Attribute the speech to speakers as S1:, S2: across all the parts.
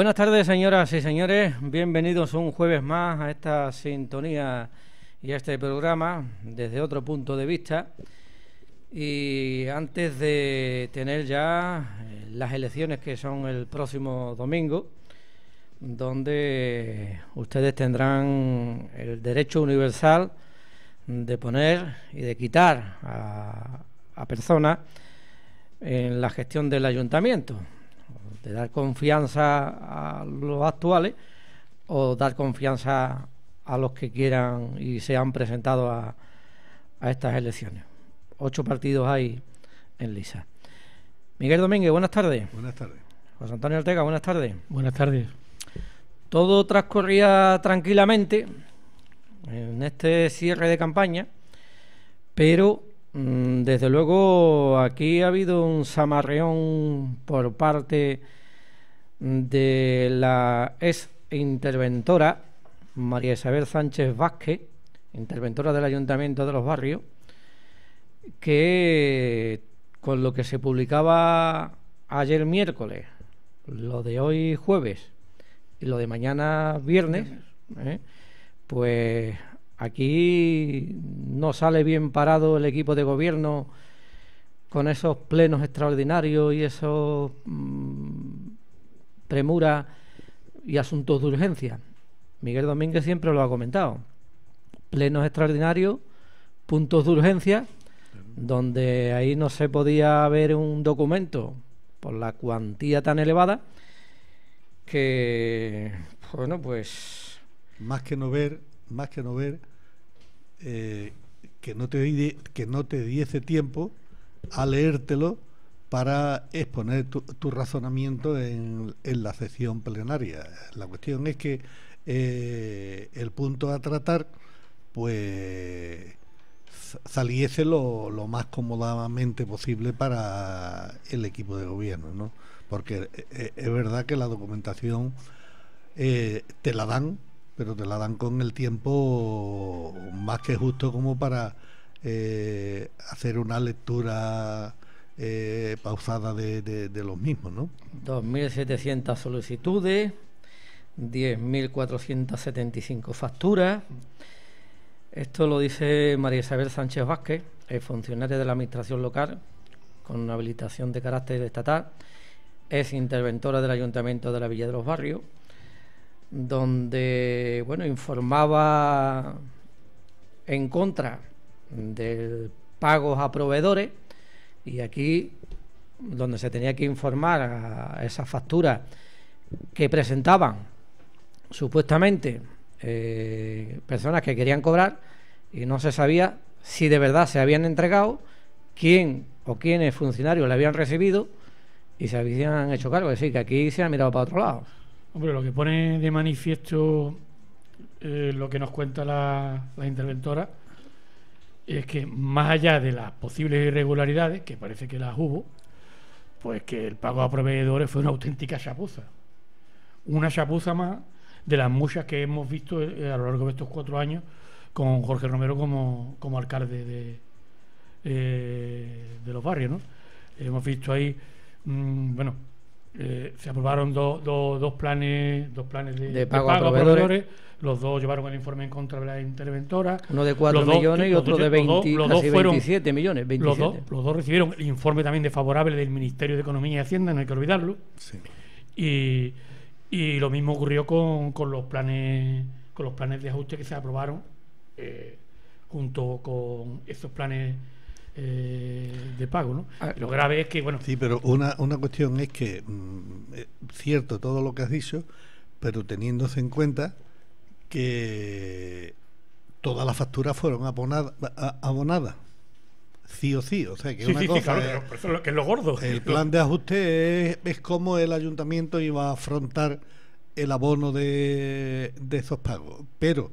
S1: Buenas tardes, señoras y señores. Bienvenidos un jueves más a esta sintonía y a este programa desde otro punto de vista. Y antes de tener ya eh, las elecciones que son el próximo domingo, donde ustedes tendrán el derecho universal de poner y de quitar a, personas en la gestión del ayuntamiento de dar confianza a los actuales o dar confianza a los que quieran y se han presentado a, a estas elecciones. Ocho partidos hay en Lisa. Miguel Domínguez, buenas tardes. Buenas tardes. José Antonio Ortega, buenas tardes. Buenas tardes. Todo transcurría tranquilamente en este cierre de campaña, pero Mm, desde luego, aquí ha habido un samarreón por parte de la ex interventora María Isabel Sánchez Vázquez, interventora del Ayuntamiento de los Barrios, que con lo que se publicaba ayer miércoles, lo de hoy jueves y lo de mañana viernes, ¿eh? pues Aquí no sale bien parado el equipo de gobierno con esos plenos extraordinarios y esos mm, premura y asuntos de urgencia. Miguel Domínguez siempre lo ha comentado. Plenos extraordinarios, puntos de urgencia, donde ahí no se podía ver un documento por la cuantía tan elevada que, bueno, pues... Más que no ver, más que no ver,
S2: eh, que, no te que no te diese tiempo a leértelo para exponer tu, razonamiento en, la sesión plenaria. La cuestión es que eh, el punto a tratar, pues saliese lo, más cómodamente posible para el equipo de gobierno, ¿no? Porque eh, es verdad que la documentación te la dan, pero te la dan con el tiempo más que justo como para eh, hacer una lectura
S1: eh, pausada de, los mismos, ¿no? 2.700 solicitudes, 10.475 facturas. Esto lo dice María Isabel Sánchez Vázquez, es funcionaria de la Administración local, con una habilitación de carácter estatal, es interventora del Ayuntamiento de la Villa de los Barrios, donde bueno, informaba en contra de pagos a proveedores y aquí donde se tenía que informar a esas facturas que presentaban supuestamente eh, personas que querían cobrar y no se sabía si de verdad se habían entregado, quién o quiénes funcionarios le habían recibido y se habían hecho cargo. Es decir, que aquí se han mirado para otro lado.
S3: Hombre, lo que pone de manifiesto eh, lo que nos cuenta la, la, interventora es que más allá de las posibles irregularidades, que parece que las hubo, pues que el pago a proveedores fue una auténtica chapuza. Una chapuza más de las muchas que hemos visto eh, a lo largo de estos cuatro años con Jorge Romero como, alcalde de, eh, de los barrios. ¿no? Hemos visto ahí, mm, bueno, eh, se aprobaron dos planes dos planes de, pago, a, proveedores. Los dos llevaron el informe en contra de la interventora.
S1: Uno de 4 millones y otro de casi 27 millones. Los, dos, recibieron el
S3: informe también desfavorable del Ministerio de Economía y Hacienda, no hay que olvidarlo. Y, lo mismo ocurrió con, los planes con los planes de ajuste que se aprobaron eh, junto con estos planes eh, de pago. ¿no? Ah, lo grave
S2: es que, bueno. Sí, pero una, cuestión es que, mm, eh, cierto, todo lo que has dicho, pero teniéndose en cuenta que todas las facturas fueron abonadas. sí o sí, o sea que una cosa
S3: que es lo gordo. El plan de
S2: ajuste es, es cómo el ayuntamiento iba a afrontar el abono de, de esos pagos, pero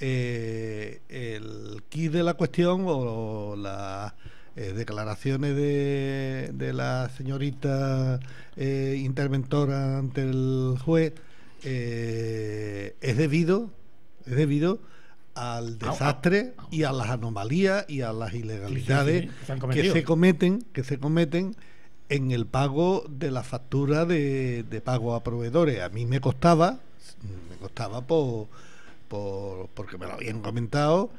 S2: eh, el kit de la cuestión o las eh, declaraciones de, de, la señorita eh, interventora ante el juez eh, es debido es debido al ah, ah. desastre y a las anomalías y a las ilegalidades que se cometen que se cometen en el pago de la factura de, de pago a proveedores a mí me costaba me costaba por porque me lo habían comentado,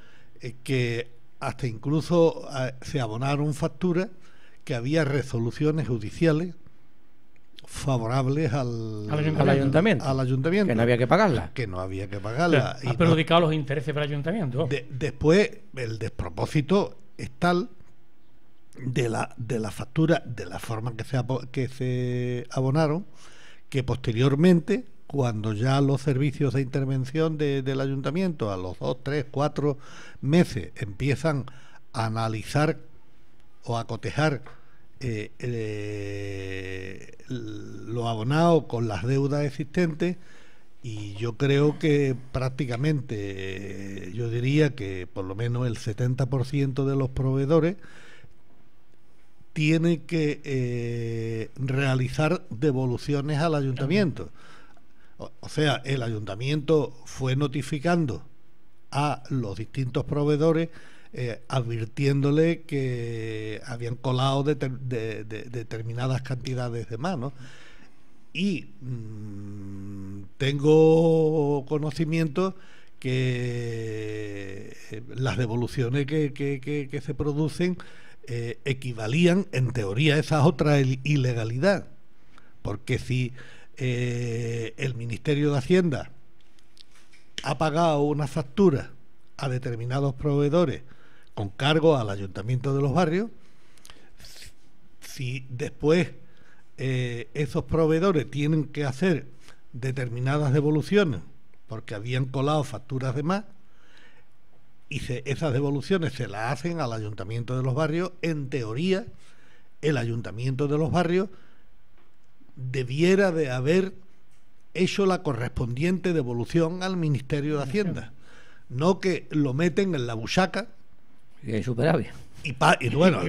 S2: que hasta incluso eh, se abonaron facturas que había resoluciones judiciales favorables al, al, ayuntamiento. al, ayuntamiento. Que no había que pagarla.
S3: Que no había que pagarla. y ha perjudicado los intereses del ayuntamiento.
S2: después, el despropósito es tal de la, de la factura, de la forma que se, que se abonaron, que posteriormente cuando ya los servicios de intervención del ayuntamiento a los dos, tres, cuatro meses empiezan a analizar o a cotejar eh, abonados eh, lo abonado con las deudas existentes y yo creo que prácticamente, eh, yo diría que por lo menos el 70% de los proveedores tiene que eh, realizar devoluciones al ayuntamiento. O, sea, el ayuntamiento fue notificando a los distintos proveedores advirtiéndoles eh, advirtiéndole que habían colado determinadas cantidades de manos. Y mm, tengo conocimiento que eh, las devoluciones que, se producen eh, equivalían, en teoría, a esa otra ilegalidad. Porque si eh, el Ministerio de Hacienda ha pagado una factura a determinados proveedores con cargo al ayuntamiento de los barrios, si después eh, esos proveedores tienen que hacer determinadas devoluciones porque habían colado facturas de más, y esas devoluciones se las hacen al ayuntamiento de los barrios, en teoría el ayuntamiento de los barrios debiera de haber hecho la correspondiente devolución al Ministerio de Hacienda. No que lo meten en la buchaca.
S1: Y hay superávit. Y, bueno,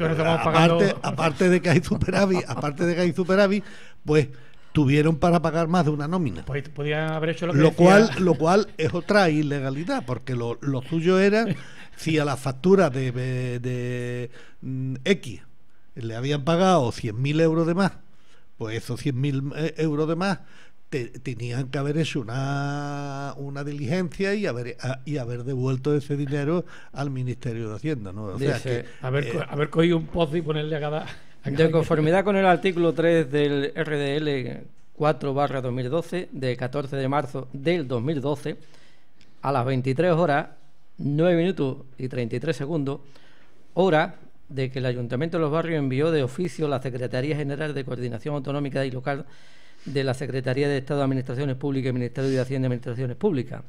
S2: aparte, de que hay superávit, aparte de que hay pues tuvieron para pagar más de una nómina.
S3: Pues lo, cual
S2: lo cual es otra ilegalidad, porque lo, suyo era si a la factura de, de mm, X le habían pagado 100.000 euros de más pues esos 100.000 eh, euros de más te, tenían que haber hecho una, una diligencia y haber, eh, y haber devuelto ese dinero
S1: al Ministerio de Hacienda. ¿no? O sea, eh, haber,
S3: cogido un pozo y ponerle a cada...
S1: de conformidad con el artículo 3 del RDL 4 barra 2012 de 14 de marzo del 2012 a las 23 horas 9 minutos y 33 segundos hora de que el Ayuntamiento de los Barrios envió de oficio a la Secretaría General de Coordinación Autonómica y Local de la Secretaría de Estado de Administraciones Públicas y Ministerio de Hacienda y Administraciones Públicas.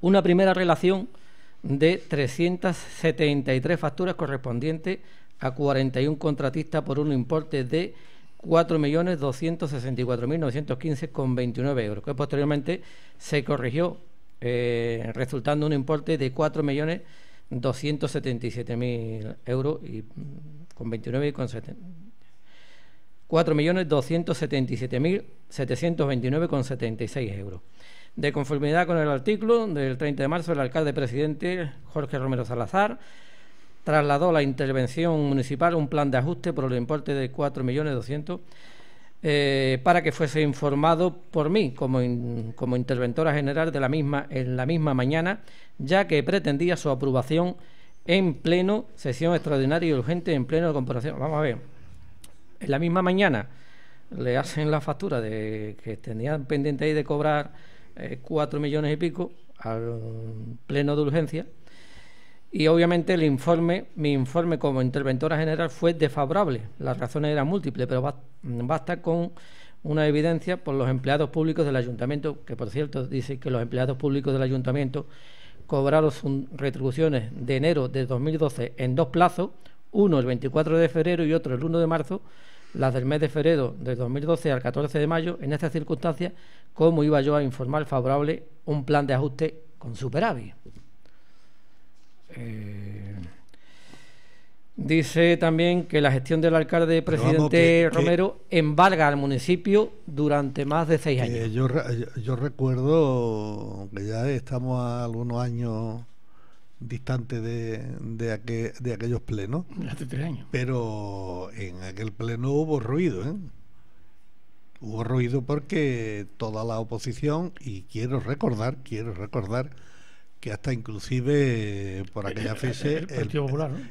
S1: Una primera relación de 373 facturas correspondientes a 41 contratistas por un importe de 4.264.915,29 euros, que posteriormente se corrigió, eh, resultando un importe de millones 277.000 euros y mm, con 29 y con 4.277.729,76 euros. De conformidad con el artículo del 30 de marzo, el alcalde presidente Jorge Romero Salazar trasladó a la intervención municipal un plan de ajuste por el importe de doscientos eh, para que fuese informado por mí como, interventora general de la misma en la misma mañana, ya que pretendía su aprobación en pleno, sesión extraordinaria y urgente en pleno de comparación. Vamos a ver, en la misma mañana le hacen la factura de que tenían pendiente ahí de cobrar eh, cuatro millones y pico al pleno de urgencia y obviamente el informe, mi informe como interventora general fue desfavorable. Las razones eran múltiples, pero basta con una evidencia por los empleados públicos del ayuntamiento, que por cierto dice que los empleados públicos del ayuntamiento cobraron sus retribuciones de enero de 2012 en dos plazos, uno el 24 de febrero y otro el 1 de marzo, las del mes de febrero de 2012 al 14 de mayo, en estas circunstancias, ¿cómo iba yo a informar favorable un plan de ajuste con superávit? Eh, dice también que la gestión del alcalde presidente Romero Embalga embarga al municipio durante más de seis años.
S2: Yo, recuerdo que ya estamos algunos años distantes de, aquellos plenos. años. Pero en aquel pleno hubo ruido, ¿eh? Hubo ruido porque toda la oposición, y quiero recordar, quiero recordar que hasta inclusive eh, por aquella fecha...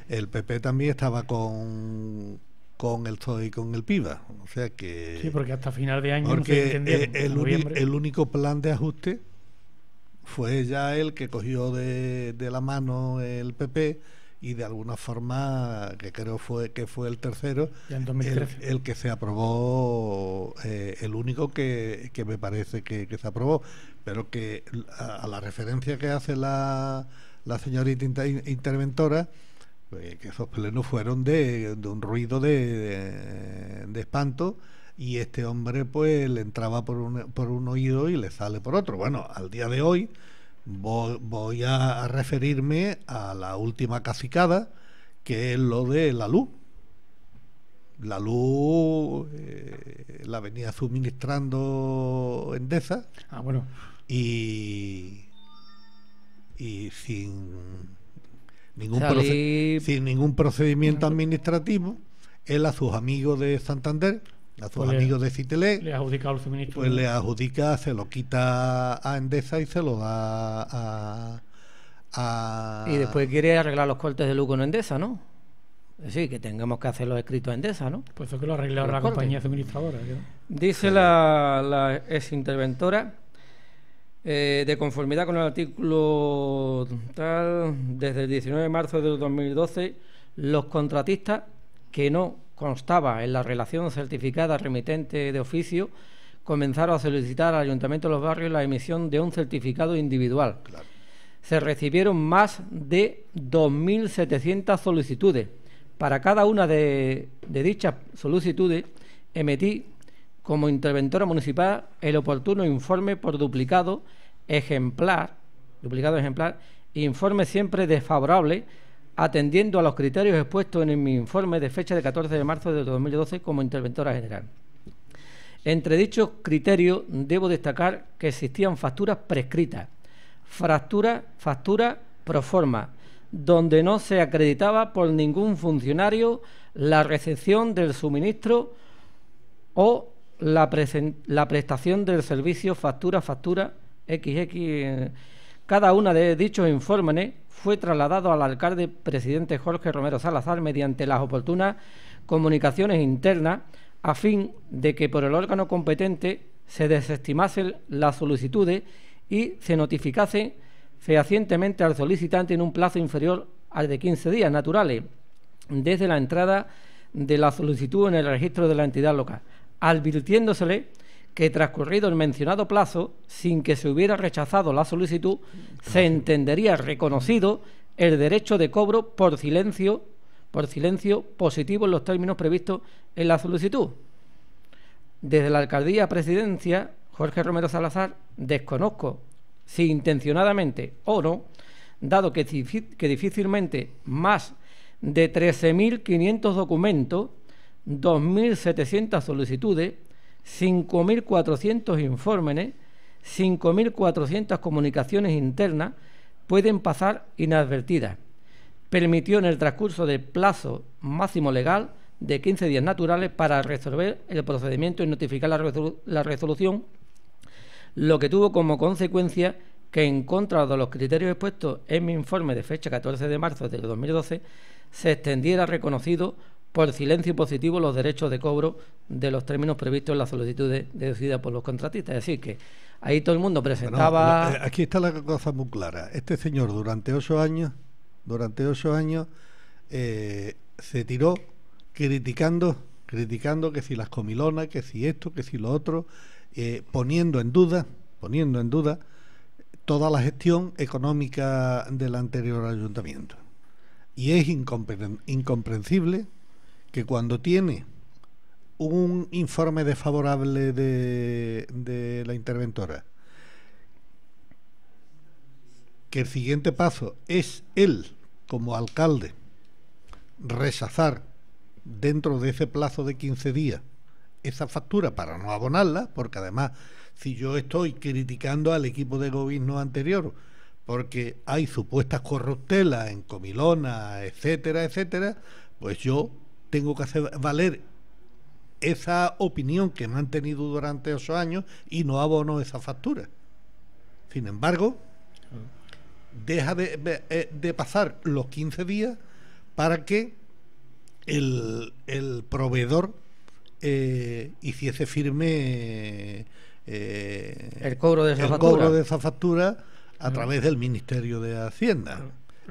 S2: el, PP también estaba con con el PSOE y con el PIBA, o sea que sí porque hasta final de año porque eh, el, único plan de ajuste fue ya el que cogió de, de la mano el PP y de alguna forma, que creo fue, que fue el tercero, el, que se aprobó, eh, el único que, que me parece que, se aprobó, pero que a, la referencia que hace la, la señorita interventora, pues, que esos plenos fueron de, de un ruido de, de espanto, y este hombre pues le entraba por un, por un oído y le sale por otro. Bueno, al día de hoy voy a referirme a la última casicada, que es lo de la luz. La luz eh, la venía suministrando Endesa. Ah, y, sin, ningún sin ningún procedimiento administrativo, él a sus amigos de Santander a sus pues amigos de Citelé, le adjudica al suministro. Pues le adjudica, se
S1: lo quita a Endesa y se lo da a, Y después quiere arreglar los cortes de luz en Endesa, ¿no? Sí, que tengamos que hacer los escritos a Endesa, ¿no? Pues eso
S3: que lo arregla la compañía suministradora.
S1: Dice la, la interventora. Eh, de conformidad con el artículo tal, desde el 19 de marzo de 2012, los contratistas que no constaba en la relación certificada remitente de oficio, comenzaron a solicitar al Ayuntamiento de los Barrios la emisión de un certificado individual. Se recibieron más de 2.700 solicitudes. Para cada una de, dichas solicitudes emití como interventora municipal el oportuno informe por duplicado ejemplar, duplicado ejemplar, informe siempre desfavorable atendiendo a los criterios expuestos en mi informe de fecha de 14 de marzo de 2012 como interventora general. Entre dichos criterios debo destacar que existían facturas prescritas, facturas factura forma, donde no se acreditaba por ningún funcionario la recepción del suministro o la, la prestación del servicio factura factura XX cada una de dichos informes fue trasladado al alcalde presidente Jorge Romero Salazar mediante las oportunas comunicaciones internas a fin de que por el órgano competente se desestimasen las solicitudes y se notificase fehacientemente al solicitante en un plazo inferior al de 15 días naturales desde la entrada de la solicitud en el registro de la entidad local, advirtiéndosele que transcurrido el mencionado plazo, sin que se hubiera rechazado la solicitud, se entendería reconocido el derecho de cobro por silencio, por silencio positivo en los términos previstos en la solicitud. Desde la alcaldía presidencia, Jorge Romero Salazar, desconozco si intencionadamente o no, dado que, que difícilmente más de 13.500 documentos, 2.700 solicitudes, 5.400 informes, 5.400 comunicaciones internas pueden pasar inadvertidas. Permitió en el transcurso del plazo máximo legal de 15 días naturales para resolver el procedimiento y notificar la, resolución, lo que tuvo como consecuencia que en contra de los criterios expuestos en mi informe de fecha 14 de marzo de 2012, se extendiera reconocido por silencio positivo los derechos de cobro de los términos previstos en la solicitud... ...deducida por los contratistas. Es decir, que ahí todo el mundo presentaba... Eh, eh, aquí
S2: está la cosa muy clara. Este señor durante ocho años, durante ocho años, eh, se tiró criticando, criticando que si las comilonas, que si esto, que si lo otro, poniendo en duda, poniendo en duda toda la gestión económica del anterior ayuntamiento. Y es incomprensible que cuando tiene un informe desfavorable de, de la interventora, que el siguiente paso es él, como alcalde, rechazar dentro de ese plazo de 15 días esa factura para no abonarla, porque además si yo estoy criticando al equipo de gobierno anterior porque hay supuestas corruptelas en Comilona, etcétera, etcétera, pues yo tengo que hacer valer esa opinión que me han tenido durante esos años y no abono esa factura. Sin embargo, deja de, eh, pasar los 15 días para que el, proveedor eh, hiciese firme eh, el cobro de esa factura a través del Ministerio de Hacienda.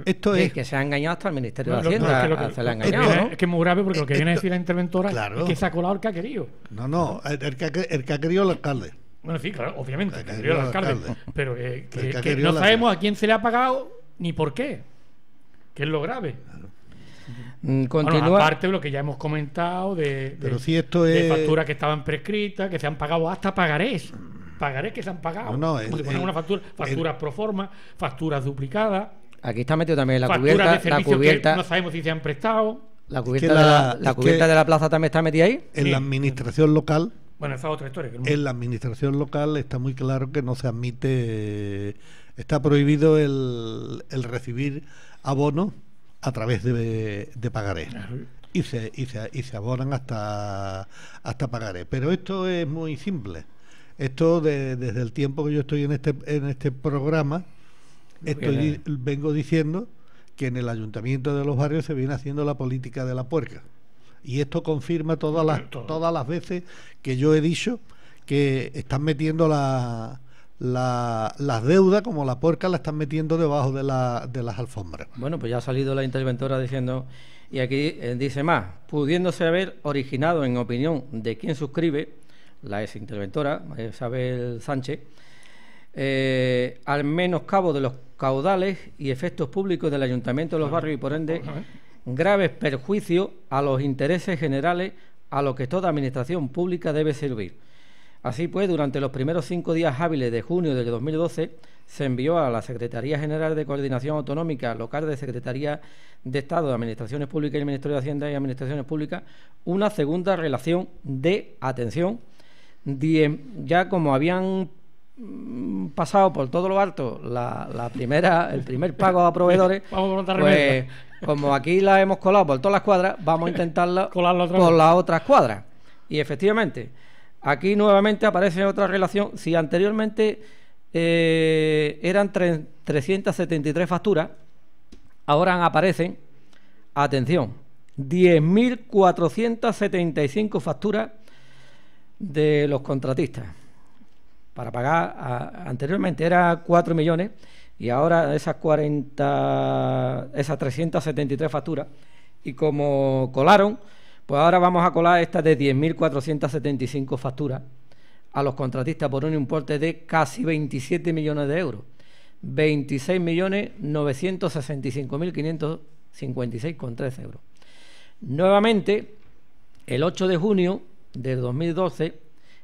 S2: Esto es... que se ha engañado hasta el Ministerio de Hacienda. es, que engañado, es, que es muy grave porque lo que viene a decir
S3: la interventora es que el que ha querido.
S2: No, no, el
S3: que, el que ha querido el alcalde. Bueno, sí, claro, obviamente, el que ha querido el alcalde. Pero eh, que no sabemos a quién se le ha pagado ni por qué, que es lo grave.
S1: Mm, aparte
S3: de lo que ya hemos comentado de, facturas que estaban prescritas, que se han pagado hasta pagarés. Pagarés que se han pagado. No, no, es una factura, facturas pro forma, facturas duplicadas. Aquí está metido también la cubierta. la no sabemos si se han prestado. La cubierta, de, la, cubierta
S1: de la plaza también está metida ahí. En la
S2: administración local. Bueno, esa otra historia. En la administración local está muy claro que no se admite. Está prohibido el, el recibir abono a través de, de pagaré. Y se, y, se, y se abonan hasta, hasta pagaré. Pero esto es muy simple. Esto desde el tiempo que yo estoy en este, en este programa, Estoy, vengo diciendo que en el ayuntamiento de los barrios se viene haciendo la política de la puerca. Y esto confirma todas las, todas las veces que yo he dicho que están metiendo la, las deudas como la puerca la están metiendo debajo de, las alfombras.
S1: Bueno, pues ya ha salido la interventora diciendo, y aquí eh, dice más, pudiéndose haber originado en opinión de quien suscribe, la ex interventora, Isabel Sánchez, eh, al menos cabo de los caudales y efectos públicos del Ayuntamiento de los Barrios y por ende graves perjuicios a los intereses generales a los que toda administración pública debe servir. Así pues, durante los primeros cinco días hábiles de junio del 2012, se envió a la Secretaría General de Coordinación Autonómica local de Secretaría de Estado de Administraciones Públicas y el Ministerio de Hacienda y Administraciones Públicas una segunda relación de atención, ya como habían Mm, pasado por todo lo alto la, primera, el primer pago a proveedores, pues, como aquí la hemos colado por todas las cuadras, vamos a intentarla por las otras cuadras. Y efectivamente, aquí nuevamente aparece otra relación. Si anteriormente eh, eran 373 facturas, ahora aparecen, atención, 10.475 facturas de los contratistas para pagar, anteriormente era 4 millones y ahora esas 40, esas 373 facturas. Y como colaron, pues ahora vamos a colar estas de 10.475 facturas a los contratistas por un importe de casi 27 millones de euros. 26.965.556,3 euros. Nuevamente, el 8 de junio de 2012,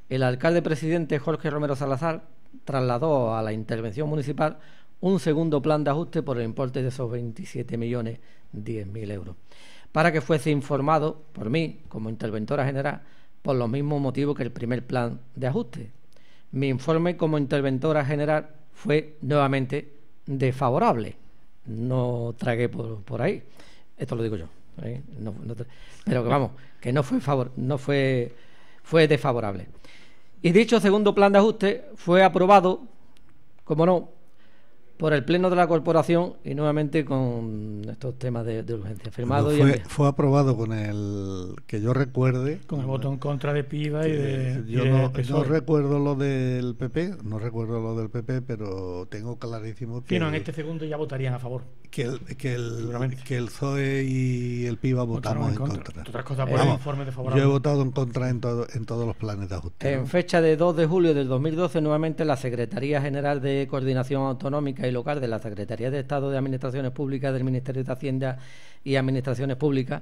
S1: el alcalde presidente Jorge Romero Salazar trasladó a la intervención municipal un segundo plan de ajuste por el importe de esos 27 millones 10 mil euros, para que fuese informado por mí como interventora general por los mismos motivos que el primer plan de ajuste. Mi informe como interventora general fue nuevamente desfavorable. No tragué por, ahí. Esto lo digo yo. ¿eh? pero que vamos, que no fue favor, no fue, fue desfavorable. Y dicho segundo plan de ajuste fue aprobado, como no, por el Pleno de la Corporación y nuevamente con estos temas de, urgencia. Firmado
S2: fue, aprobado con el que yo recuerde.
S3: Con el voto en contra de PIBA y de. Yo
S1: no, recuerdo lo del PP, no
S2: recuerdo lo del PP, pero tengo clarísimo que. Sí, no, en este
S3: segundo ya votarían a favor que el,
S2: que
S1: el, y el PIB votamos en contra. yo he
S2: votado en contra en, todos los planes de ajuste. En
S1: fecha de 2 de julio del 2012, nuevamente la Secretaría General de Coordinación Autonómica y Local de la Secretaría de Estado de Administraciones Públicas del Ministerio de Hacienda y Administraciones Públicas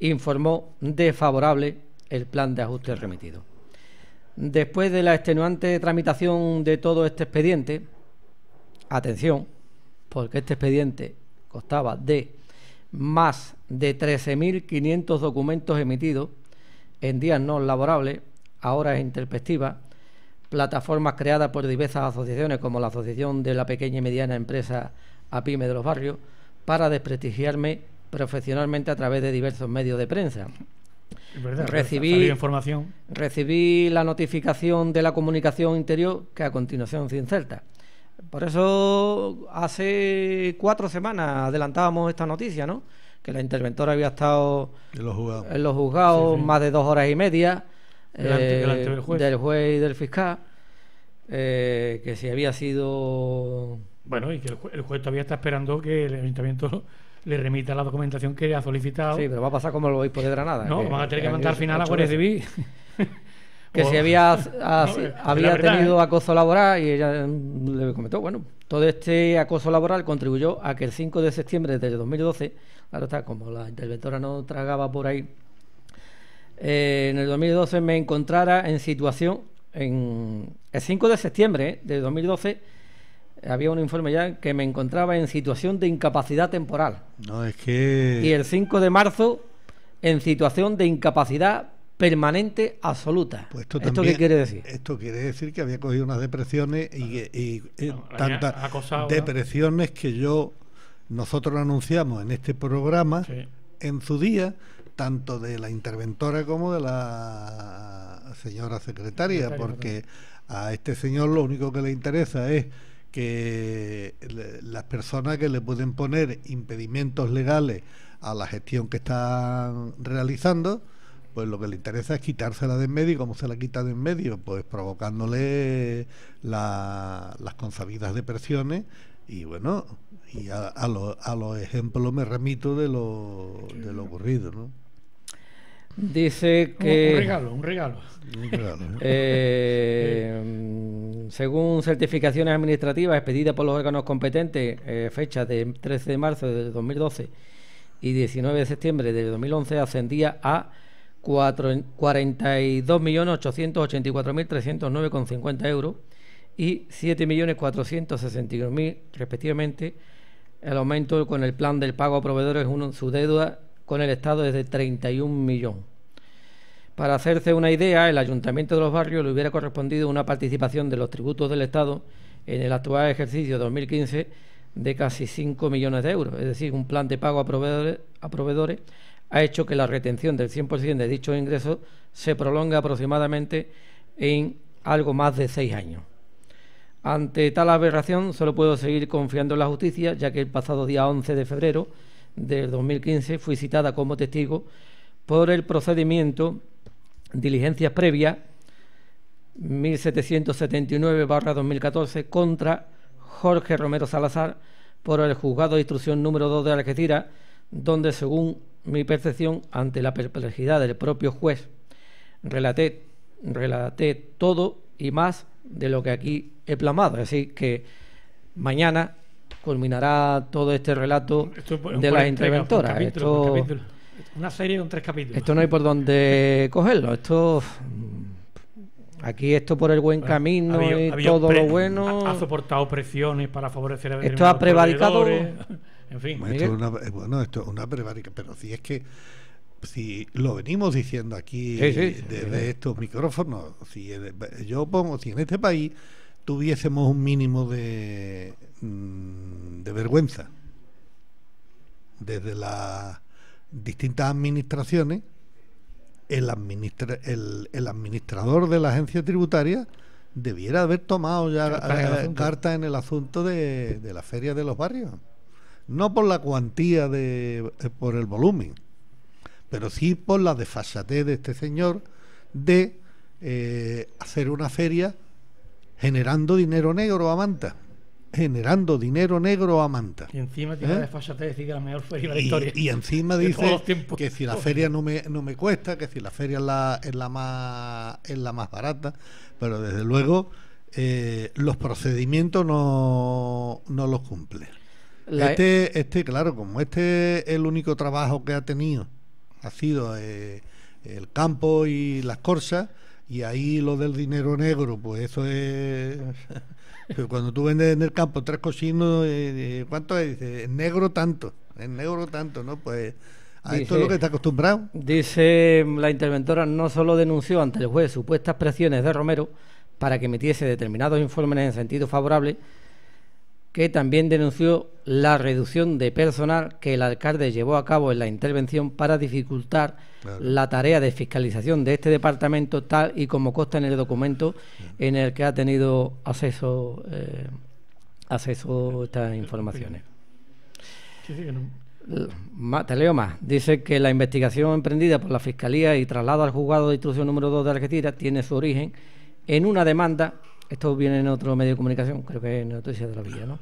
S1: informó desfavorable el plan de ajuste remitido. Después de la extenuante tramitación de todo este expediente, atención, porque este expediente Costaba de más de 13.500 documentos emitidos en días no laborables, ahora es perspectiva, plataformas creadas por diversas asociaciones como la Asociación de la Pequeña y Mediana Empresa APIME de los Barrios, para desprestigiarme profesionalmente a través de diversos medios de prensa. recibí, información. recibí la notificación de la comunicación interior que a continuación se inserta. Por eso hace cuatro semanas adelantábamos esta noticia, ¿no? Que la interventora había estado en los juzgados, más de dos horas y media
S3: delante, eh, del, juez.
S1: del, y del fiscal, eh, que si había sido... Bueno, y
S3: que el, juez todavía está esperando que el ayuntamiento le remita la documentación que ha solicitado. Sí, pero va a pasar como vais por de Granada. No, a tener que, mandar final a de
S1: que si había, eh, había tenido eh. acoso laboral y ella mm, le comentó, bueno, todo este acoso laboral contribuyó a que el 5 de septiembre de 2012, claro está, como la interventora no tragaba por ahí, eh, en el 2012 me encontrara en situación, en el 5 de septiembre de 2012, había un informe ya que me encontraba en situación de incapacidad temporal.
S2: No, es que... Y
S1: el 5 de marzo en situación de incapacidad permanente absoluta. Pues esto, qué
S2: quiere decir? Esto quiere decir que había cogido unas depresiones y, eh, tantas depresiones que yo nosotros anunciamos en este programa en su día, tanto de la interventora como de la señora secretaria, porque a este señor lo único que le interesa es que las personas que le pueden poner impedimentos legales a la gestión que están realizando, pues lo que le interesa es quitársela de en medio. ¿Y cómo se la quita de en medio? Pues provocándole las consabidas depresiones y bueno, y a, los ejemplos me remito de lo, de lo ocurrido, ¿no?
S1: Dice que... Un, regalo, un regalo. ¿eh? Eh, según certificaciones administrativas expedidas por los órganos competentes, eh, ...fecha de 13 de marzo de 2012 y 19 de septiembre de 2011, ascendía a 42.884.309,50 euros y 7.461.000 respectivamente. El aumento con el plan del pago a proveedores uno, su deuda con el Estado es de 31 millones. Para hacerse una idea, el Ayuntamiento de los Barrios le hubiera correspondido una participación de los tributos del Estado en el actual ejercicio 2015 de casi 5 millones de euros, es decir, un plan de pago a proveedores ha hecho que la retención del 100% de dichos ingresos se prolongue aproximadamente en algo más de seis años. Ante tal aberración solo puedo seguir confiando en la justicia, ya que el pasado día 11 de febrero del 2015 fui citada como testigo por el procedimiento diligencias previas 1779-2014 contra Jorge Romero Salazar por el juzgado de instrucción número 2 de Algeciras, donde según mi percepción ante la perplejidad del propio juez. Relaté, relaté todo y más de lo que aquí he plamado. decir, que mañana culminará todo este relato de la interventoras. Esto, una serie tres capítulos. Esto no hay por dónde cogerlo. Esto. Mm, aquí esto por el buen camino y todo lo
S3: bueno. Ha, soportado presiones para favorecer a Esto ha prevaricado. Eh,
S2: bueno, esto es una prevárica, pero si es que si lo venimos diciendo aquí desde estos micrófonos, si yo pongo, si en este país tuviésemos un mínimo de, mm, de vergüenza desde las distintas administraciones, el, administrador de la agencia tributaria debiera haber tomado ya eh, carta en el asunto de, de la feria de los barrios no por la cuantía de eh, por el volumen, pero sí por la desfachatez de este señor de eh, hacer una feria generando dinero negro a manta. Generando dinero negro a manta. Y encima tiene la ¿Eh? de
S3: decir que la mejor feria de la Y, encima dice que si la feria
S2: no me, no me cuesta, que si la feria es la, más, es la más barata, pero desde luego los procedimientos no, no los cumple este, este, claro, como este es el único trabajo que ha tenido, ha sido eh, el campo y las corsas, y ahí lo del dinero negro, pues eso es... cuando tú vendes en el campo tres cocinos, eh, eh, ¿cuánto es? en negro tanto, en negro tanto, ¿no? Pues a esto es lo que está acostumbrado.
S1: Dice mm, la interventora, no solo denunció ante el juez supuestas presiones de Romero para que emitiese determinados informes en sentido favorable, que también denunció la reducción de personal que el alcalde llevó a cabo en la intervención para dificultar la tarea de fiscalización de este departamento tal y como consta en el documento en el que ha tenido acceso eh, acceso a estas informaciones. Te leo más. Dice que la investigación emprendida por la Fiscalía y traslada al juzgado de instrucción número 2 de Argentina tiene su origen en una demanda esto viene en otro medio de comunicación, creo que en Noticias de la Villa, ¿no?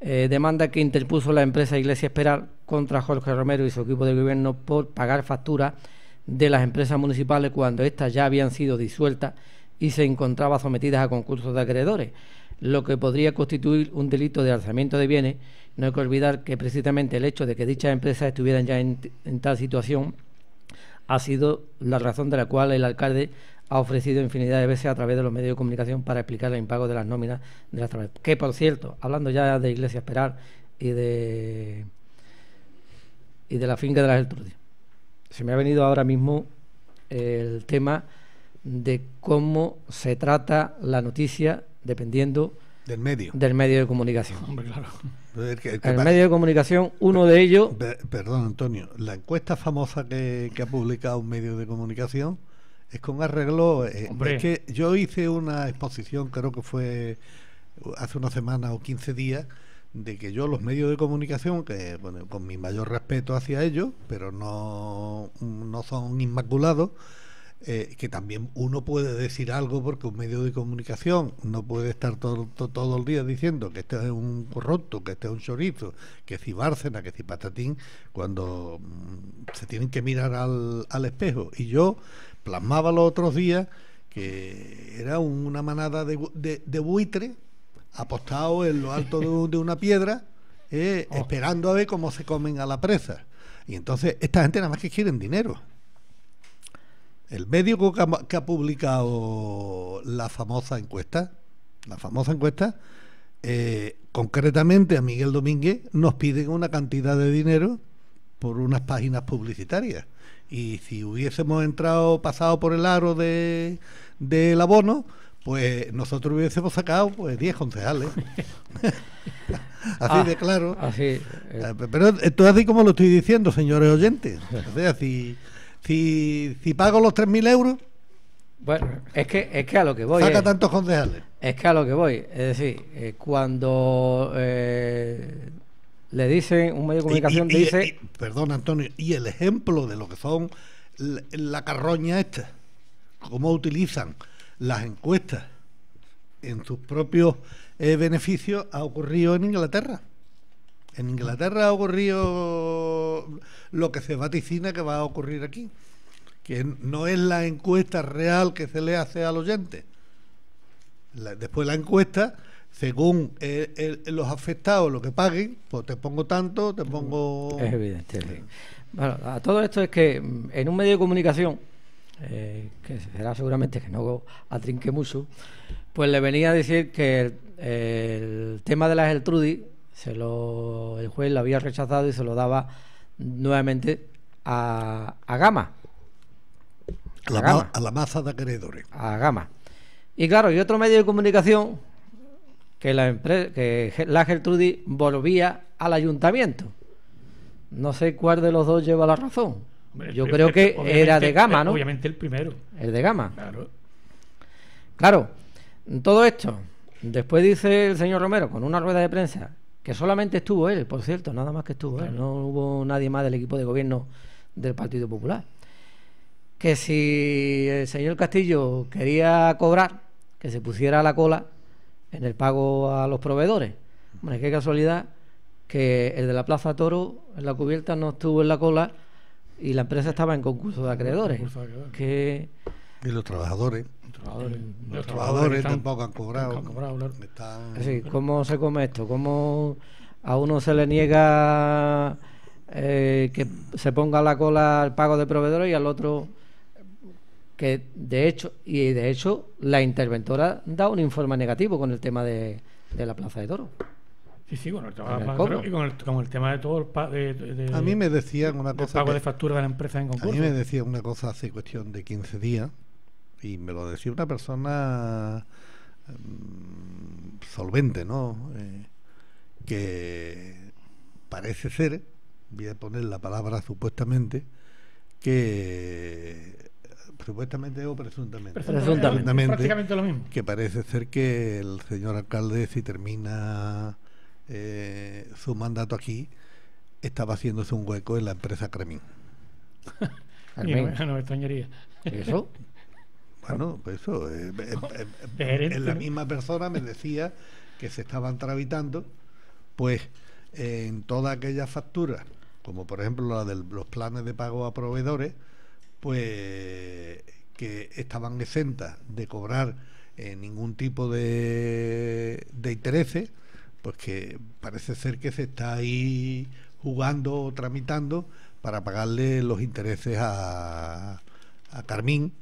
S1: Eh, demanda que interpuso la empresa Iglesia Esperar contra Jorge Romero y su equipo de gobierno por pagar facturas de las empresas municipales cuando éstas ya habían sido disueltas y se encontraban sometidas a concursos de acreedores, lo que podría constituir un delito de alzamiento de bienes. No hay que olvidar que precisamente el hecho de que dichas empresas estuvieran ya en tal situación ha sido la razón de la cual el alcalde ha ofrecido infinidad de veces a través de los medios de comunicación para explicar el impago de las nóminas de las trabajadoras. Que por cierto, hablando ya de Iglesia Esperar y de y de la finca de las Gertrudis, se me ha venido ahora mismo el tema de cómo se trata la noticia dependiendo del medio del medio de comunicación. El, medio de comunicación, uno de ellos.
S2: perdón, Antonio, la encuesta famosa que ha publicado un medio de comunicación es con arreglo. Eh, es que yo hice una exposición, creo que fue hace una semana o 15 días, de que yo los medios de comunicación, que bueno, con mi mayor respeto hacia ellos, pero no, no son inmaculados, eh, que también uno puede decir algo porque un medio de comunicación no puede estar todo, todo, el día diciendo que este es un corrupto, que este es un chorizo, que si Bárcena, que si Patatín, cuando mm, se tienen que mirar al, al espejo. Y yo plasmaba los otros días que era una manada de, buitre apostado en lo alto de, una piedra, eh, oh. esperando a ver cómo se comen a la presa. Y entonces, esta gente nada más que quieren dinero. El médico que ha, publicado la famosa encuesta, la famosa encuesta, eh, concretamente a Miguel Domínguez, nos piden una cantidad de dinero por unas páginas publicitarias. Y si hubiésemos entrado, pasado por el aro de, del abono, pues nosotros hubiésemos sacado pues 10 concejales. así ah, de claro. Así, eh. ah, Pero esto así como lo estoy diciendo, señores oyentes. O sea, si, pago los 3.000 euros...
S1: Bueno, es que, es a lo que voy... Saca tantos concejales. Es que a lo que voy. Es decir, eh, cuando eh, le dice un medio de comunicación, dice...
S2: perdón, Antonio, y el ejemplo de lo que son la, carroña esta, cómo utilizan las encuestas en sus propios eh, beneficios, ha ocurrido en Inglaterra. En Inglaterra ha ocurrido lo que se vaticina que va a ocurrir aquí, que no es la encuesta real que se le hace al oyente. después la encuesta según los afectados lo que paguen, pues te pongo tanto, te pongo... Es
S1: evidente. Bueno, a todo esto es que mm, en un medio de comunicación, eh, que será seguramente que no atrinque mucho, pues le venía a decir que el, tema de la Eltrudis... se lo, el juez lo había rechazado y se lo daba nuevamente a, Gama. A, la, a la masa de acreedores. A Gama. Y claro, y otro medio de comunicación que la, que la Gertrudis volvía al ayuntamiento. No sé cuál de los dos lleva la razón. Yo creo que era de gama, ¿no? Obviamente el primero. El de gama. Claro. Claro, todo esto. Después dice el señor Romero con una rueda de prensa que solamente estuvo él, por cierto, nada más que estuvo él, no hubo nadie más del equipo de gobierno del Partido Popular. Que si el señor Castillo quería cobrar, que se pusiera a la cola en el pago a los proveedores. Hombre, qué casualidad que el de la Plaza Toro en la cubierta no estuvo en la cola y la empresa estaba en concurso de acreedores. Y los trabajadores. Los trabajadores, tampoco han cobrado. ¿Cómo se come esto? ¿Cómo a uno se le niega eh, que se ponga la cola el pago de proveedores y al otro que de hecho, y de hecho la interventora da un informe negativo con el tema de, la Plaza de Toro.
S3: Sí, sí, con el tema de, el tema de todo el A mí me decían una cosa. pago de factura de la empresa en concurso. A mí me
S2: decía una cosa hace cuestión de 15 días y me lo decía una persona mm, solvente, ¿no? Eh, que parece ser, voy a poner la palabra supuestamente, que supuestamente o presuntamente. Presuntamente. prácticamente lo mismo. Que parece ser que el señor alcalde, si termina eh, su mandato aquí, estaba haciéndose un hueco en la empresa Cremín.
S3: no, no ¿Eso?
S2: Bueno, pues eso. Eh, eh, ...en la misma persona me decía que se estaban tramitando, pues en todas aquellas facturas, como por ejemplo la de los planes de pago a proveedores, pues que estaban exentas de cobrar eh, ningún tipo de, de intereses, pues que parece ser que se está ahí jugando o tramitando para pagarle los intereses a, a Carmín,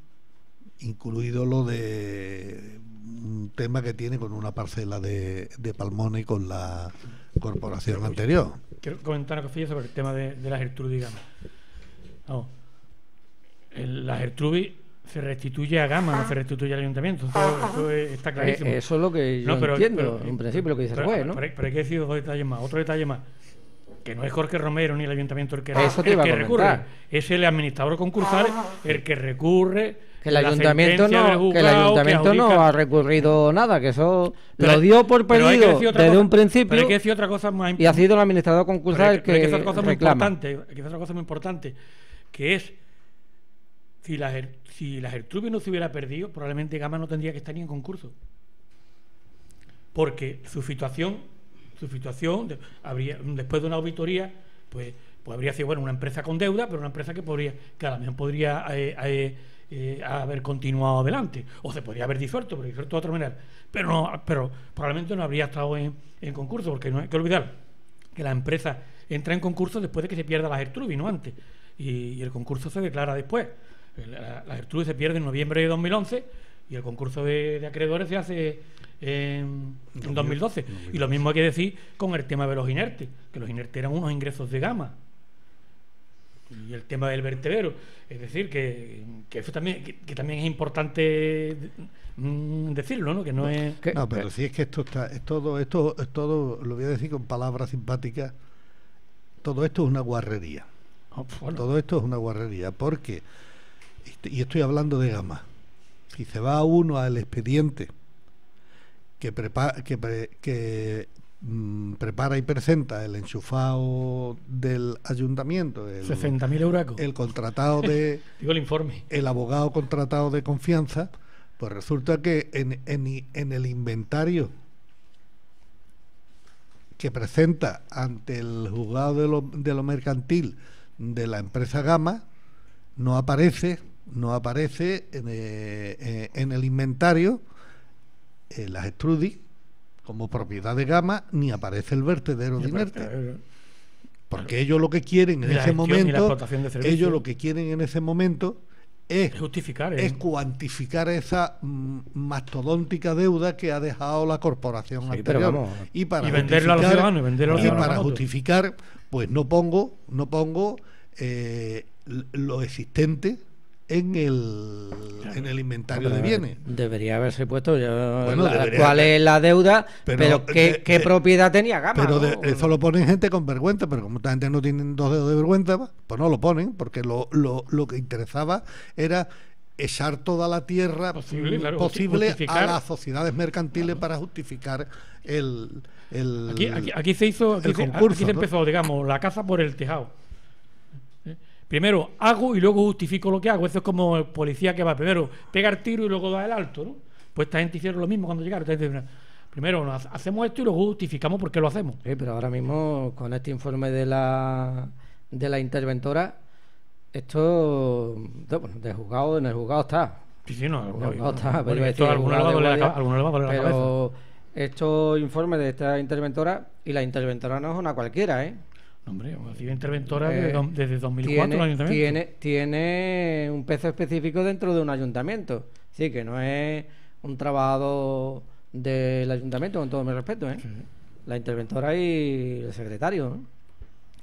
S2: incluido lo de un tema que tiene con una parcela de, de y con la corporación anterior.
S3: Quiero comentar una sobre el tema de, la Gertrude digamos el, la Gertrubi se restituye a Gama, no se ah. restituye al ayuntamiento. Eso, eso es, está eh, clarísimo. eso es lo que yo no, pero, entiendo, en principio, lo que dice el Pero, hay que decir dos detalles más. Otro detalle más, que no es Jorge Romero ni el ayuntamiento el que, recurre. Es el administrador concursal el que recurre. Que el, ayuntamiento no, el ayuntamiento no ha
S1: recurrido nada, que eso pero, lo dio por perdido desde un principio. otra cosa Y ha sido el administrador concursal que, el que, hay que, otra cosa Muy importante,
S3: hay que otra cosa muy importante, que es si la, er, si no se hubiera perdido, probablemente Gama no tendría que estar ni en concurso. Porque su situación, su situación después de una auditoría, pues, pues, habría sido bueno, una empresa con deuda, pero una empresa que podría, que a podría eh, eh, eh, haber continuado adelante. O se podría haber disuelto, pero disuelto de otra manera. Pero pero probablemente no habría estado en, en concurso, porque no hay que olvidar que la empresa entra en concurso después de que se pierda la Gertrudis, no antes. y el concurso se declara después. La, la se pierde en noviembre de 2011 y el concurso de, acreedores se hace en, 2012. Y lo mismo hay que decir con el tema de los inertes, que los inertes eran unos ingresos de gama. Y el tema del vertedero. Es decir, que, eso también, que, también es importante mm, decirlo, ¿no? Que no es.
S2: no, pero si es que esto está. Es todo, esto, es todo, lo voy a decir con palabras simpáticas. Todo esto es una guarrería. Oh, todo esto es una guarrería. Porque este, y estoy hablando de gama, si se va uno al expediente que, prepara, que, mm, prepara y presenta el enchufado del ayuntamiento, el, 60.000 euros. el contratado de... Digo el informe. El abogado contratado de confianza, pues resulta que en, en, el inventario que presenta ante el juzgado de lo, de lo mercantil de la empresa Gama, no aparece no aparece en, eh, eh, el inventario eh, las como propiedad de gama, ni aparece el vertedero de inerte. Porque ellos lo que quieren en ese momento, ellos lo que quieren en ese momento es, Justificar, es cuantificar esa mm, mastodóntica deuda que ha dejado la corporación anterior y para y, para justificar pues no pongo no pongo lo existente en el, en el
S1: inventario de bienes. Debería haberse puesto ya cuál es la deuda, pero, qué, propiedad tenía Gama. Pero
S2: eso lo ponen gente con vergüenza, pero como esta gente no tiene dos dedos de vergüenza, pues, pues no lo ponen, porque lo, lo, lo que interesaba era echar toda la tierra posible, mm, a las sociedades mercantiles para justificar el, el aquí, se hizo el concurso, aquí se empezó
S3: digamos la caza por el tejado primero hago y luego justifico lo que hago. Eso es como el policía que va primero pega el tiro y luego da el alto, ¿no? Pues esta gente hicieron lo mismo cuando llegaron. primero hacemos
S1: esto y luego justificamos por qué lo hacemos. Sí, pero ahora mismo con este informe de la de la interventora esto de, bueno, de juzgado en el juzgado está. Sí, sí, no, no, no está, pero Estos informes de esta interventora, y la interventora no es una cualquiera, ¿eh? Hombre, sido Interventora eh, desde, 2004 tiene, Tiene, un peso específico dentro de un ayuntamiento. Sí, que no es un trabajo del ayuntamiento, con todo mi respeto. ¿eh? La interventora y el secretario.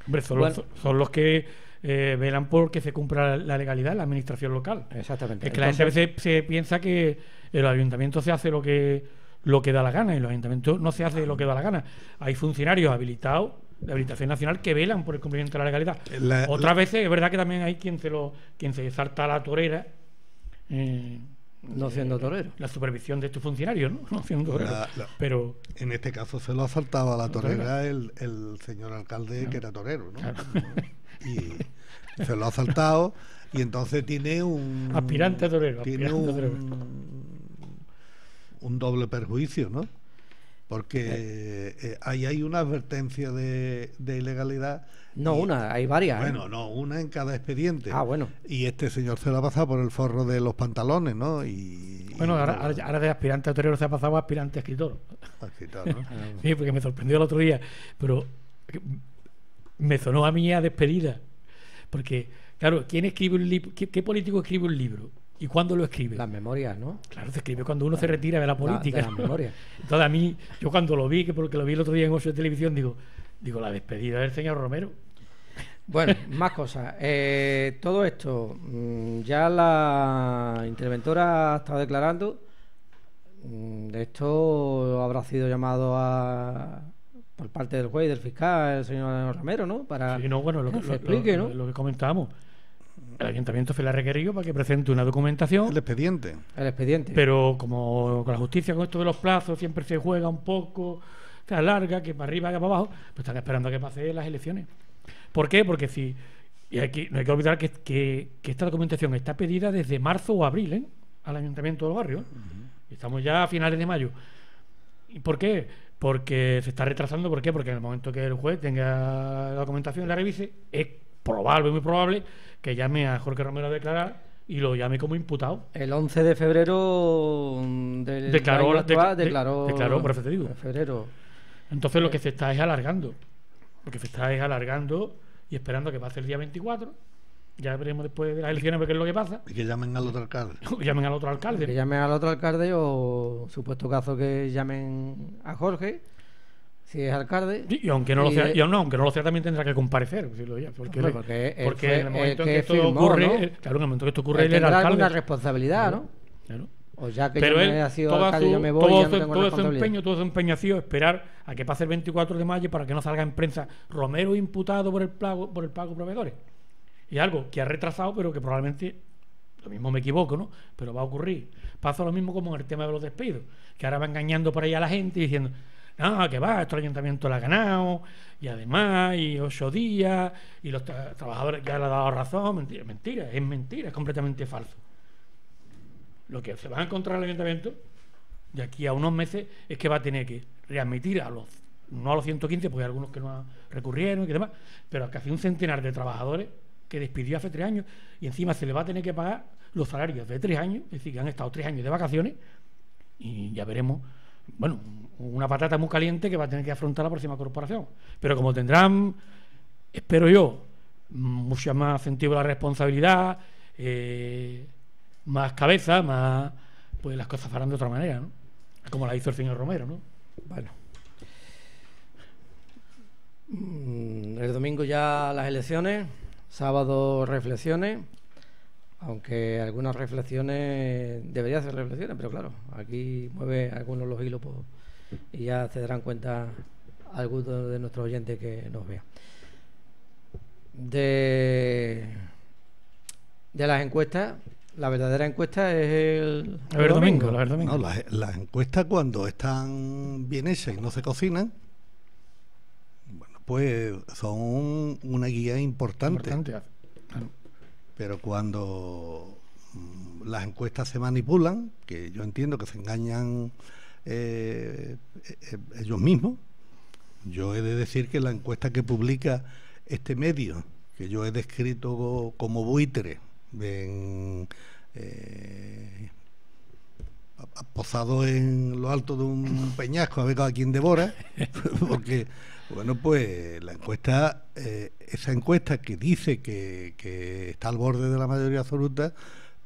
S1: Hombre, son,
S3: los, que eh, velan por que se cumpla la legalidad la administración local. Exactamente. Es que a veces se piensa que el ayuntamiento se hace lo que lo que da la gana y el ayuntamiento no se hace lo que da la gana. Hay funcionarios habilitados de habilitación nacional que velan por el cumplimiento de la legalidad. Otras veces es verdad que también hay quien se lo, quien se salta a la torera. Eh, no siendo eh, torero. La supervisión de estos funcionarios, ¿no? No siendo torero. pero, en este caso se lo ha saltado a la torera
S2: el, señor alcalde que era torero, ¿no? Y se lo ha saltado y entonces tiene un... Aspirante torero. Tiene
S3: un
S2: doble perjuicio, ¿no? porque eh. Eh, ahí hay una advertencia de, ilegalidad. No, una, hay varias. ¿eh? Bueno, no, una en cada expediente. Ah, bueno. Y este señor se lo ha pasado por el forro de los pantalones,
S3: ¿no? Y, bueno, ahora, de aspirante a se ha pasado a aspirante a escritor. escritor, ¿no? sí, porque me sorprendió el otro día, pero me sonó a mí a despedida, porque, claro, ¿quién escribe un libro? ¿Qué político escribe un libro? ¿Y cuándo lo escribe? Las memorias, ¿no? Claro, se escribe cuando uno se retira de la política. las memorias. Entonces a mí, yo cuando
S1: lo vi, que porque lo vi el otro día en Ocho de Televisión, digo, digo, la despedida del señor Romero. Bueno, más cosas. Eh, todo esto, mm, ya la interventora ha estado declarando. Mm, de esto habrá sido llamado por parte del juez del fiscal, el señor Romero, ¿no? Para sí, no, bueno, lo que, se explique, ¿no?
S3: lo que comentábamos el ayuntamiento se le ha requerido para que presente una documentación. El expediente. El expediente. Pero como con la justicia, con esto de los plazos, siempre se juega un poco, se alarga, que para arriba, que para abajo, pues están esperando a que pasen las elecciones. ¿Por qué? Porque si. Y aquí no hay que olvidar que, esta documentación está pedida desde marzo o abril ¿eh? al ayuntamiento del barrio. Estamos ya a finales de mayo. ¿Y por qué? Porque se está retrasando. ¿Por qué? Porque en el momento que el juez tenga la documentación y la revise, es probable, muy probable, que llame a Jorge Romero a declarar y lo llame como imputado. El
S1: 11 de febrero mm, del declaró, declaró,
S3: Entonces lo que eh. se está es alargando. Lo que se está es alargando y esperando que pase el día 24. Ya veremos después de las elecciones qué es lo que pasa. Y que llamen al otro alcalde.
S1: que llamen al otro alcalde. Que llamen al otro alcalde o, supuesto caso, que llamen
S3: a Jorge si es
S1: alcalde. Y aunque no, lo sea,
S3: aunque no lo sea, también tendrá que comparecer. porque, en el momento en que, esto ocurre, eh, claro, en el momento que esto ocurre, él, era alcalde. alguna responsabilidad,
S1: ¿no? O pues ya que Pero me sido alcalde, me voy, todo, su empeño,
S3: todo su empeño ha sido esperar a que pase el 24 de mayo para que no salga en prensa Romero imputado por el pago, por el pago proveedores. Y algo que ha retrasado, pero que probablemente lo mismo me equivoco, ¿no? Pero va a ocurrir. Pasa lo mismo como en el tema de los despidos, que ahora va engañando por ahí a la gente diciendo, ...ah, que va, esto el ayuntamiento lo ha ganado, y además, y ocho días, y los trabajadores ya le han dado razón, mentira, mentira, es mentira, es completamente falso. Lo que se va a encontrar el ayuntamiento de aquí a unos meses es que va a tener que readmitir a los, no a los 115, porque hay algunos que no recurrieron y demás, pero a casi un centenar de trabajadores que despidió hace tres años y encima se le va a tener que pagar los salarios de tres años, es decir, que han estado tres años de vacaciones y ya veremos bueno, una patata muy caliente que va a tener que afrontar la próxima corporación. Pero como tendrán, espero yo, mucho más sentido de la responsabilidad, eh, más cabeza, más. Pues las cosas harán de otra manera, ¿no? Como la hizo el señor Romero, ¿no?
S1: Bueno. Mm, el domingo ya las elecciones, sábado reflexiones aunque algunas reflexiones, debería hacer reflexiones, pero claro, aquí mueve algunos los hilos pues, y ya se darán cuenta algunos de nuestros oyentes que nos vean. De, de las encuestas, la verdadera encuesta es el, el, domingo. el domingo. las,
S2: encuestas cuando están bien hechas y no se cocinan, bueno, pues son una guía importante pero cuando mm, las encuestas se manipulan, que yo entiendo que se engañan eh, eh, eh, ellos mismos, yo he de decir que la encuesta que publica este medio, que yo he descrito como buitre, en, posado en lo alto de un peñasco a ver a quién devora, porque bueno, pues la encuesta, eh, esa encuesta que dice que, está al borde de la mayoría absoluta,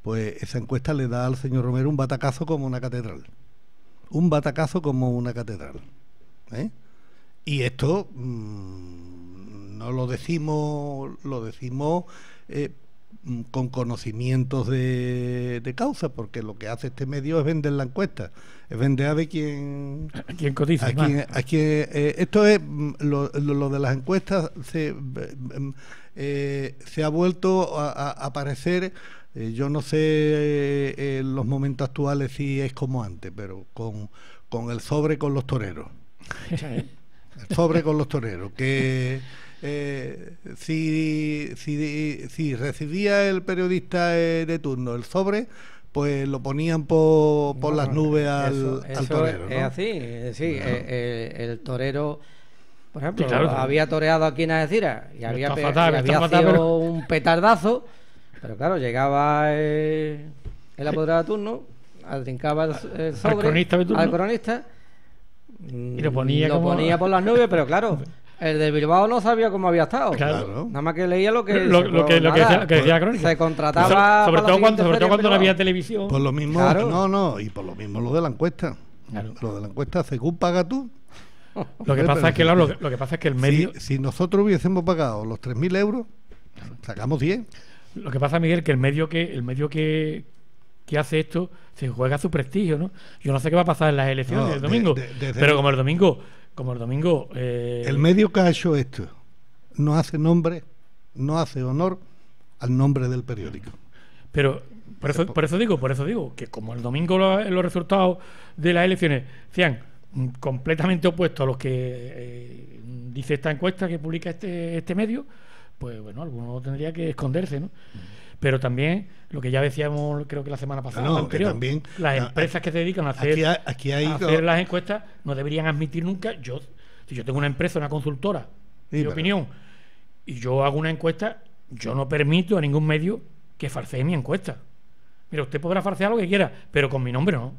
S2: pues esa encuesta le da al señor Romero un batacazo como una catedral. Un batacazo como una catedral. ¿eh? Y esto mm, no lo decimos, lo decimos eh, Mm, con conocimientos de, causa, porque lo que hace este medio es vender la encuesta, es vender a ver quién, cotiza. A eh, esto es mm, lo, de las encuestas se, eh, mm, eh, ha vuelto a, aparecer. yo no sé en los momentos actuales si es como antes, pero con, con el sobre con los toreros. el sobre con los toreros, que eh, si, si, recibía el periodista eh, de turno el sobre, pues lo ponían por, las nubes al, torero. Es, así,
S1: sí, eh, el torero... Por ejemplo, había toreado aquí en Algeciras y había, había sido un petardazo, pero claro, llegaba el, el apoderado de turno, al el, el sobre al cronista,
S3: y lo ponía, lo ponía por
S1: las nubes, pero claro, El de Bilbao no sabía cómo había estado. Nada más que leía lo que, decía, Crónica. Se contrataba. sobre, todo cuando, no había televisión. Por lo mismo, no,
S2: no, y por lo mismo lo de la encuesta. Lo de la encuesta, según paga tú.
S3: Lo que, pasa es que, lo, que, pasa es que el medio. Si, nosotros hubiésemos pagado los 3.000 euros, sacamos 10. Lo que pasa, Miguel, que el medio que, el medio que, hace esto se juega su prestigio, ¿no? Yo no sé qué va a pasar en las elecciones del domingo. pero como el domingo como el domingo. Eh, el medio
S2: que ha hecho esto no hace nombre, no hace honor al nombre del periódico.
S3: Pero por eso, por eso digo, por eso digo, que como el domingo los resultados de las elecciones sean mm, completamente opuestos a los que eh, dice esta encuesta que publica este, este medio, pues bueno, alguno tendría que esconderse, ¿no? Mm pero también lo que ya decíamos creo que la semana pasada también, las ah, empresas que se dedican a hacer, las encuestas no deberían admitir nunca yo si yo tengo una empresa una consultora de opinión y yo hago una encuesta yo no permito a ningún medio que farcee mi encuesta mira usted podrá falsear lo que quiera pero con mi nombre no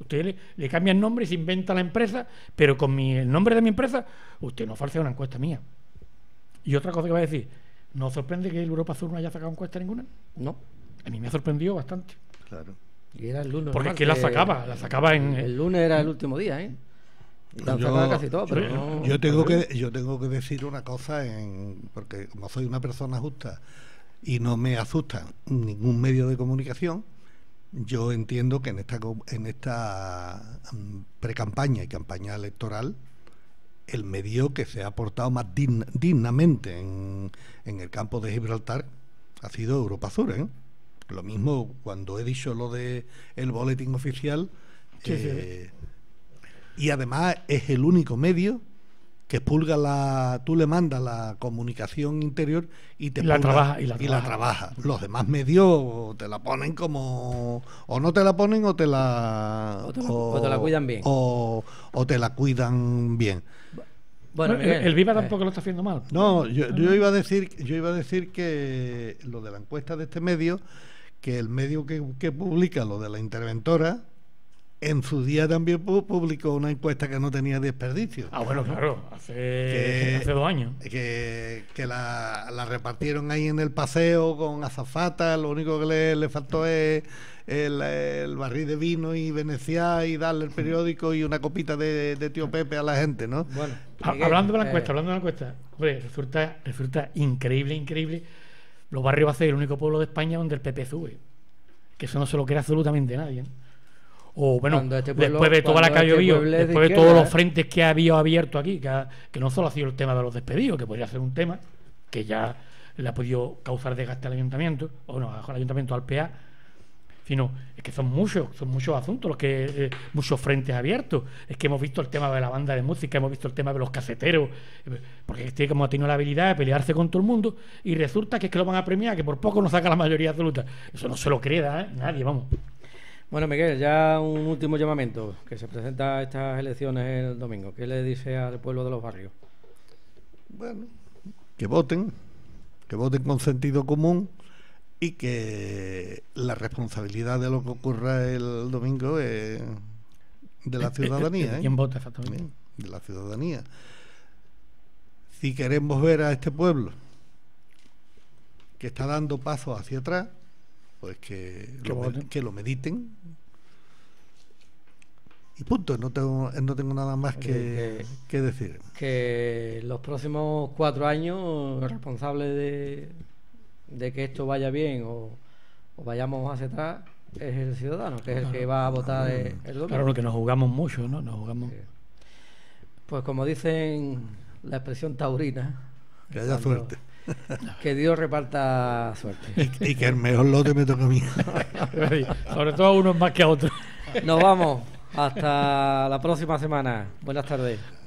S3: usted le, cambia el nombre y se inventa la empresa pero con el nombre de mi empresa usted no farcea una encuesta mía y otra cosa que va a decir ¿No sorprende que el Europa Sur no haya sacado encuesta ninguna? No, a mí me ha sorprendió bastante. Claro. Y
S1: era el lunes. Porque es que la eh, sacaba, la sacaba en. El eh, lunes era el último día, ¿eh? yo, casi todo, tengo que
S2: yo tengo que decir una cosa porque como soy una persona justa y no me asusta ningún medio de comunicación, yo entiendo que en esta en esta mm, precampaña y campaña electoral el medio que se ha portado más dignamente en, en el campo de Gibraltar ha sido Sur, ¿eh? Lo mismo cuando he dicho lo de el boletín oficial. Eh, y además es el único medio que pulga la. Tú le mandas la comunicación interior y te. La trabaja, y la, y trabaja. la trabaja. Los demás medios te la ponen como. O no te la ponen o te la. O te cuidan bien. o te la cuidan bien. Bueno, el, Viva eh. tampoco lo está haciendo mal. No, yo, iba a decir, yo iba a decir que lo de la encuesta de este medio, que el medio que, publica lo de la interventora, en su día también publicó una encuesta que no tenía desperdicio. Ah, bueno, claro, hace, dos años. Que, la, repartieron ahí en el paseo con azafata, lo único que le faltó es el, barril de vino y veneciar y darle el periódico y una copita de, tío Pepe a la gente,
S3: ¿no? Bueno, hablando de la eh, encuesta, hablando de la encuesta, hombre, resulta, resulta increíble, increíble. Los barrios va a ser el único pueblo de España donde el PP sube. Que eso no se lo quiere absolutamente nadie. o bueno, este después de toda la calle este después de, todos los ¿eh? frentes que ha habido abierto aquí, que, no solo ha sido el tema de los despedidos, que podría ser un tema que ya le ha podido causar desgaste al ayuntamiento, o no, al ayuntamiento al PA, sino es que son muchos, son muchos asuntos, los que eh, muchos frentes abiertos. Es que hemos visto el tema de la banda de música, hemos visto el tema de los caseteros, eh, porque este como ha tenido la habilidad de pelearse con todo el mundo y resulta que es que lo van a premiar, que por poco no saca la mayoría absoluta. Eso no se lo crea ¿eh? nadie, vamos.
S1: Bueno, Miguel, ya un último llamamiento, que se presenta a estas elecciones el domingo. ¿Qué le dice al pueblo de los barrios?
S2: Bueno, que voten, que voten con sentido común que la responsabilidad de lo que ocurra el domingo es de la eh, eh, eh, ciudadanía. ¿Quién vota exactamente? De la ciudadanía. Si queremos ver a este pueblo que está dando pasos hacia atrás, pues que, que, lo, mediten. Y punto, no tengo, no tengo nada más que, decir.
S1: Que los próximos cuatro años, responsable de, de que esto vaya bien o, vayamos hacia atrás es el ciudadano, que es el que va a votar el domingo. Claro, que
S3: nos jugamos mucho, ¿no? Nos jugamos.
S1: Pues como dicen la expresión taurina. Que haya suerte. Que Dios reparta suerte.
S2: Y, que el mejor lote me toca a mí. Sobre
S1: todo a unos más que a otros. Nos vamos. Hasta la próxima semana. Buenas tardes.